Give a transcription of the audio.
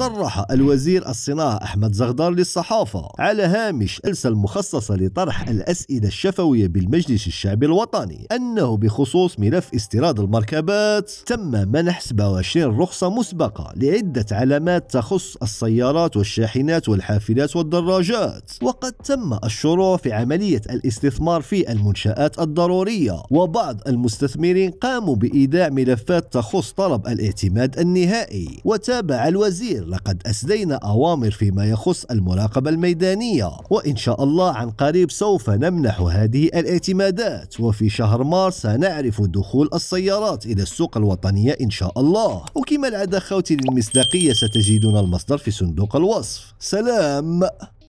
صرح الوزير الصناعة أحمد زغدار للصحافة على هامش الجلسة المخصصة لطرح الأسئلة الشفوية بالمجلس الشعبي الوطني أنه بخصوص ملف استيراد المركبات تم منح 27 رخصة مسبقة لعدة علامات تخص السيارات والشاحنات والحافلات والدراجات وقد تم الشروع في عملية الاستثمار في المنشآت الضرورية وبعض المستثمرين قاموا بإيداع ملفات تخص طلب الاعتماد النهائي وتابع الوزير لقد أسدينا أوامر فيما يخص المراقبة الميدانية وإن شاء الله عن قريب سوف نمنح هذه الاعتمادات وفي شهر مارس سنعرف دخول السيارات إلى السوق الوطنية إن شاء الله وكما العادة خوتي للمصداقية ستجدون المصدر في صندوق الوصف سلام